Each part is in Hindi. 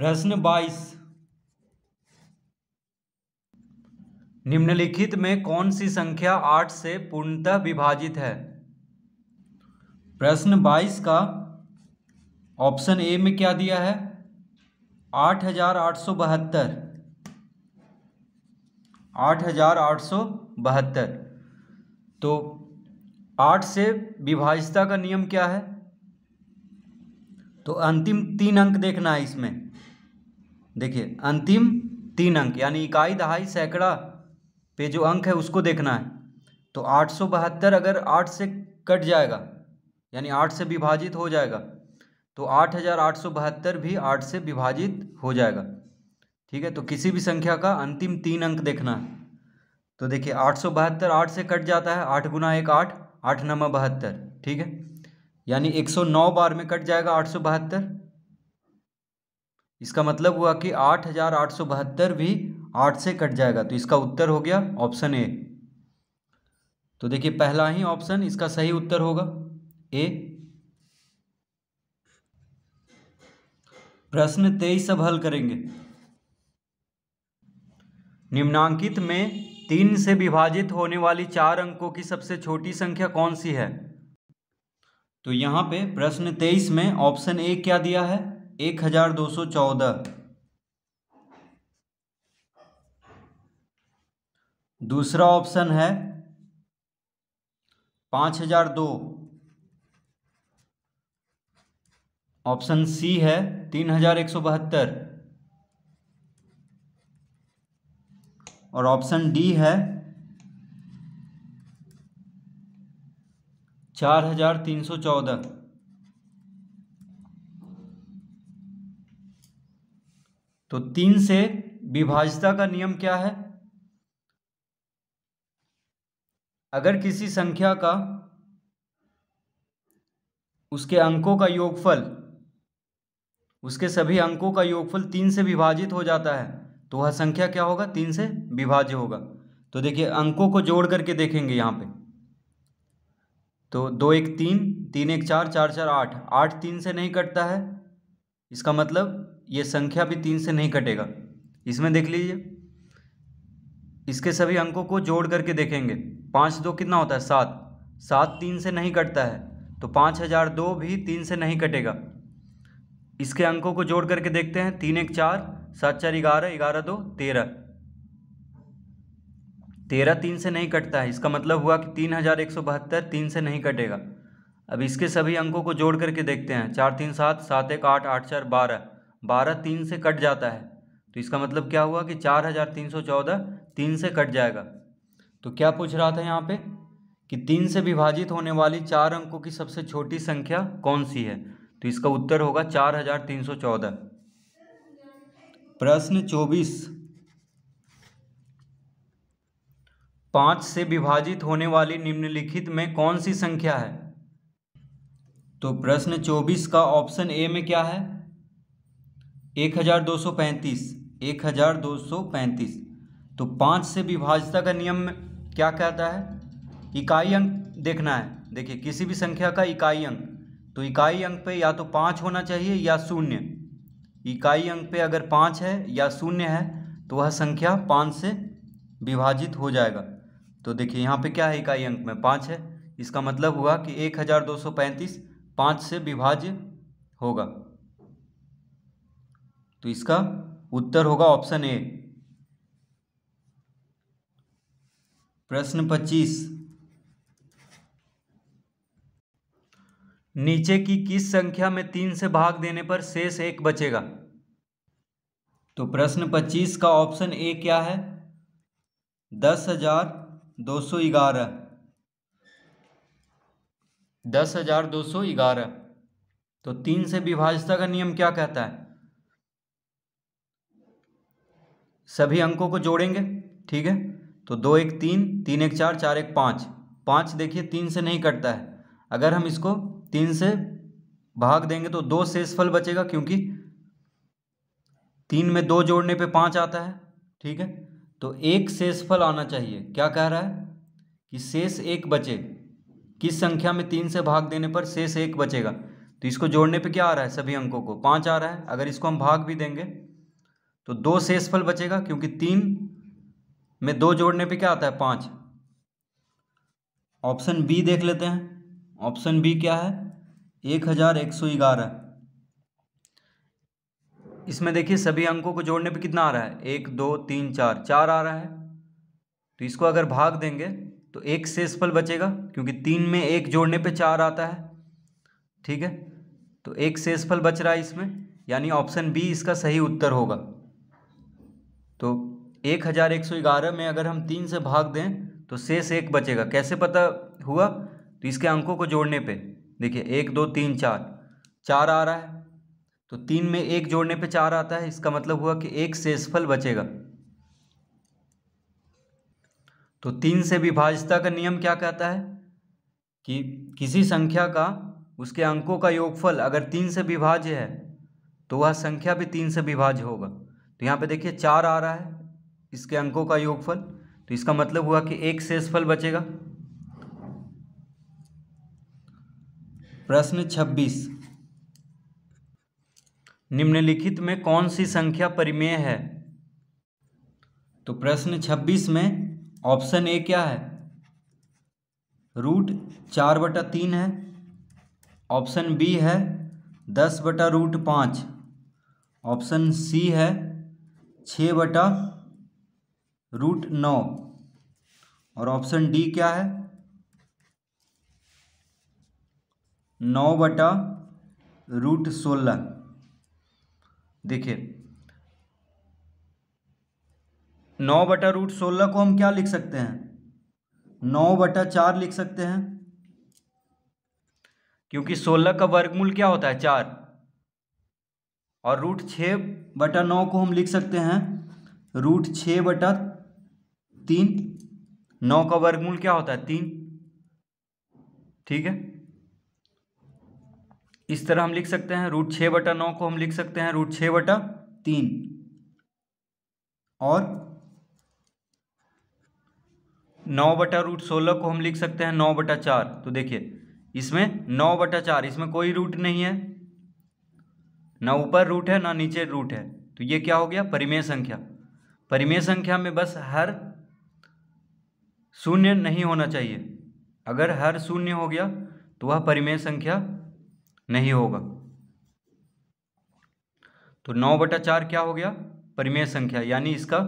प्रश्न बाईस निम्नलिखित में कौन सी संख्या आठ से पूर्णतः विभाजित है प्रश्न बाईस का ऑप्शन ए में क्या दिया है आठ हजार आठ सौ बहत्तर आठ हजार आठ सौ बहत्तर तो आठ से विभाजिता का नियम क्या है तो अंतिम तीन अंक देखना है इसमें देखिए अंतिम तीन अंक यानी इकाई दहाई सैकड़ा पे जो अंक है उसको देखना है तो आठ सौ बहत्तर अगर आठ से कट जाएगा यानी आठ से विभाजित हो जाएगा तो आठ हज़ार आठ सौ बहत्तर भी आठ से विभाजित हो जाएगा ठीक है तो किसी भी संख्या का अंतिम तीन अंक देखना है तो देखिए आठ सौ बहत्तर आठ से कट जाता है आठ गुना एक आठ आठ नवा बहत्तर ठीक है यानी एक सौ नौ बार में कट जाएगा आठ सौ बहत्तर इसका मतलब हुआ कि आठ हज़ार आठ सौ बहत्तर भी आठ से कट जाएगा तो इसका उत्तर हो गया ऑप्शन ए तो देखिए पहला ही ऑप्शन इसका सही उत्तर होगा ए प्रश्न तेईस अब हल करेंगे निम्नांकित में तीन से विभाजित होने वाली चार अंकों की सबसे छोटी संख्या कौन सी है तो यहाँ पे प्रश्न तेईस में ऑप्शन ए क्या दिया है एक हजार दो सौ चौदह दूसरा ऑप्शन है पाँच हजार दो ऑप्शन सी है तीन हजार एक सौ बहत्तर और ऑप्शन डी है चार हजार तीन सौ चौदह तो तीन से विभाजता का नियम क्या है अगर किसी संख्या का उसके अंकों का योगफल उसके सभी अंकों का योगफल तीन से विभाजित हो जाता है तो वह संख्या क्या होगा तीन से विभाज्य होगा तो देखिए अंकों को जोड़ करके देखेंगे यहाँ पे तो दो एक तीन तीन एक चार चार चार आठ आठ तीन से नहीं कटता है इसका मतलब ये संख्या भी तीन से नहीं कटेगा इसमें देख लीजिए इसके सभी अंकों को जोड़ करके देखेंगे पाँच दो कितना होता है सात सात तीन से नहीं कटता है तो पाँच हज़ार दो भी तीन से नहीं कटेगा इसके अंकों को जोड़ करके देखते हैं तीन एक चार सात चार ग्यारह ग्यारह दो तेरह तेरह तीन से नहीं कटता है इसका मतलब हुआ कि तीन हज़ार एक सौ बहत्तर तीन से नहीं कटेगा अब इसके सभी अंकों को जोड़ करके देखते हैं चार तीन सात सात एक आठ आठ चार बारह बारह तीन से कट जाता है तो इसका मतलब क्या हुआ कि चार हज़ार तीन सौ चौदह तीन से कट जाएगा तो क्या पूछ रहा था यहाँ पे कि तीन से विभाजित होने वाली चार अंकों की सबसे छोटी संख्या कौन सी है तो इसका उत्तर होगा चार हजार तीन सौ चौदह प्रश्न चौबीस पाँच से विभाजित होने वाली निम्नलिखित में कौन सी संख्या है तो प्रश्न चौबीस का ऑप्शन ए में क्या है एक हज़ार दो सौ पैंतीस एक हज़ार दो सौ पैंतीस तो पाँच से विभाजता का नियम क्या कहता है इकाई अंक देखना है देखिए किसी भी संख्या का इकाई अंक तो इकाई अंक पे या तो पाँच होना चाहिए या शून्य इकाई अंक पे अगर पाँच है या शून्य है तो वह संख्या पाँच से विभाजित हो जाएगा तो देखिए यहाँ पे क्या है इकाई अंक में पाँच है इसका मतलब हुआ कि एक हज़ार दो सौ पैंतीस पाँच से विभाज्य होगा तो इसका उत्तर होगा ऑप्शन ए प्रश्न पच्चीस नीचे की किस संख्या में तीन से भाग देने पर शेष एक बचेगा तो प्रश्न पच्चीस का ऑप्शन ए क्या है दस हजार दो सौ ग्यारह दस हजार दो सौ ग्यारह तो तीन से विभाजता का नियम क्या कहता है सभी अंकों को जोड़ेंगे ठीक है तो दो एक तीन तीन एक चार चार एक पाँच पाँच देखिए तीन से नहीं कटता है अगर हम इसको तीन से भाग देंगे तो दो शेषफल बचेगा क्योंकि तीन में दो जोड़ने पे पाँच आता है ठीक है तो एक शेषफल आना चाहिए क्या कह रहा है कि शेष एक बचे किस संख्या में तीन से भाग देने पर शेष एक बचेगा तो इसको जोड़ने पे क्या आ रहा है सभी अंकों को पाँच आ रहा है अगर इसको हम भाग भी देंगे तो दो शेषफल बचेगा क्योंकि तीन में दो जोड़ने पे क्या आता है पांच ऑप्शन बी देख लेते हैं ऑप्शन बी क्या है एक हजार एक सौ ग्यारह इसमें देखिए सभी अंकों को जोड़ने पे कितना आ रहा है एक दो तीन चार चार आ रहा है तो इसको अगर भाग देंगे तो एक शेषफल बचेगा क्योंकि तीन में एक जोड़ने पे चार आता है ठीक है तो एक शेषफल बच रहा है इसमें यानी ऑप्शन बी इसका सही उत्तर होगा तो एक हज़ार एक सौ ग्यारह में अगर हम तीन से भाग दें तो शेष एक बचेगा कैसे पता हुआ तो इसके अंकों को जोड़ने पे देखिए एक दो तीन चार चार आ रहा है तो तीन में एक जोड़ने पे चार आता है इसका मतलब हुआ कि एक शेषफल बचेगा तो तीन से विभाजता का नियम क्या कहता है कि किसी संख्या का उसके अंकों का योगफल अगर तीन से विभाज्य है तो वह संख्या भी तीन से विभाज्य होगा तो यहाँ पे देखिए चार आ रहा है इसके अंकों का योगफल तो इसका मतलब हुआ कि एक शेषफल बचेगा प्रश्न छब्बीस निम्नलिखित में कौन सी संख्या परिमेय है तो प्रश्न छब्बीस में ऑप्शन ए क्या है रूट चार बटा तीन है ऑप्शन बी है दस बटा रूट पाँच ऑप्शन सी है छः बटा रूट नौ और ऑप्शन डी क्या है नौ बटा रूट सोलह देखिए नौ बटा रूट सोलह को हम क्या लिख सकते हैं नौ बटा चार लिख सकते हैं क्योंकि सोलह का वर्गमूल क्या होता है चार और रूट छः बटा नौ को हम लिख सकते हैं रूट छः बटा तीन नौ का वर्गमूल क्या होता है तीन ठीक है इस तरह हम लिख सकते हैं रूट छः बटा नौ को हम लिख सकते हैं रूट छः बटा तीन और नौ बटा रूट सोलह को हम लिख सकते हैं नौ बटा चार तो देखिए इसमें नौ बटा चार इसमें कोई रूट नहीं है ना ऊपर रूट है ना नीचे रूट है तो ये क्या हो गया परिमेय संख्या परिमेय संख्या में बस हर शून्य नहीं होना चाहिए अगर हर शून्य हो गया तो वह परिमेय संख्या नहीं होगा तो नौ बटा चार क्या हो गया परिमेय संख्या यानी इसका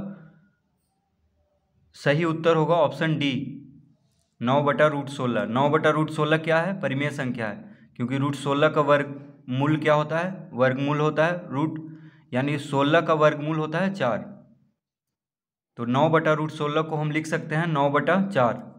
सही उत्तर होगा ऑप्शन डी नौ बटा रूट सोलह नौ बटा रूट सोलह क्या है परिमेय संख्या है क्योंकि रूट सोलह का वर्ग मूल क्या होता है वर्गमूल होता है रूट यानी सोलह का वर्गमूल होता है चार तो नौ बटा रूट सोलह को हम लिख सकते हैं नौ बटा चार